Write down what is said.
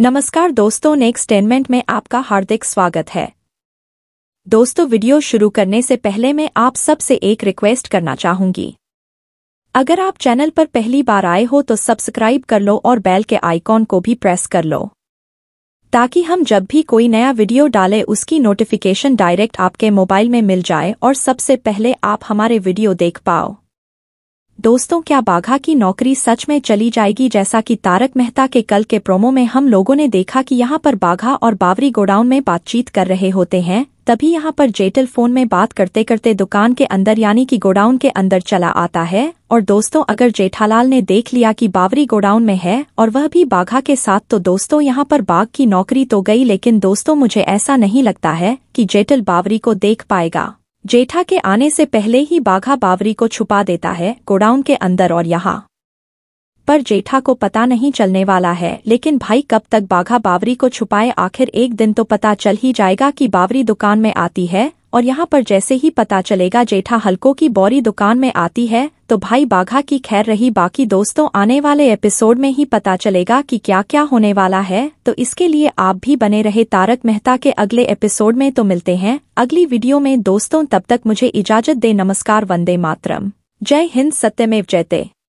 नमस्कार दोस्तों नेक्स्टेनमेंट में आपका हार्दिक स्वागत है दोस्तों वीडियो शुरू करने से पहले मैं आप सब से एक रिक्वेस्ट करना चाहूंगी अगर आप चैनल पर पहली बार आए हो तो सब्सक्राइब कर लो और बेल के आइकॉन को भी प्रेस कर लो ताकि हम जब भी कोई नया वीडियो डाले उसकी नोटिफिकेशन डायरेक्ट आपके मोबाइल में मिल जाए और सबसे पहले आप हमारे वीडियो देख पाओ दोस्तों क्या बाघा की नौकरी सच में चली जाएगी जैसा कि तारक मेहता के कल के प्रोमो में हम लोगों ने देखा कि यहाँ पर बाघा और बावरी गोडाउन में बातचीत कर रहे होते हैं तभी यहाँ पर जेटल फोन में बात करते करते दुकान के अंदर यानी कि गोडाउन के अंदर चला आता है और दोस्तों अगर जेठालाल ने देख लिया कि बावरी गोडाउन में है और वह भी बाघा के साथ तो दोस्तों यहाँ पर बाघ की नौकरी तो गई लेकिन दोस्तों मुझे ऐसा नहीं लगता है कि जेटल बावरी को देख पाएगा जेठा के आने से पहले ही बाघा बावरी को छुपा देता है गोडाउन के अंदर और यहाँ पर जेठा को पता नहीं चलने वाला है लेकिन भाई कब तक बाघा बावरी को छुपाए आखिर एक दिन तो पता चल ही जाएगा कि बावरी दुकान में आती है और यहाँ पर जैसे ही पता चलेगा जेठा हल्कों की बौरी दुकान में आती है तो भाई बाघा की खैर रही बाकी दोस्तों आने वाले एपिसोड में ही पता चलेगा कि क्या क्या होने वाला है तो इसके लिए आप भी बने रहे तारक मेहता के अगले एपिसोड में तो मिलते हैं अगली वीडियो में दोस्तों तब तक मुझे इजाजत दे नमस्कार वंदे मातरम जय हिंद सत्यमेव जयते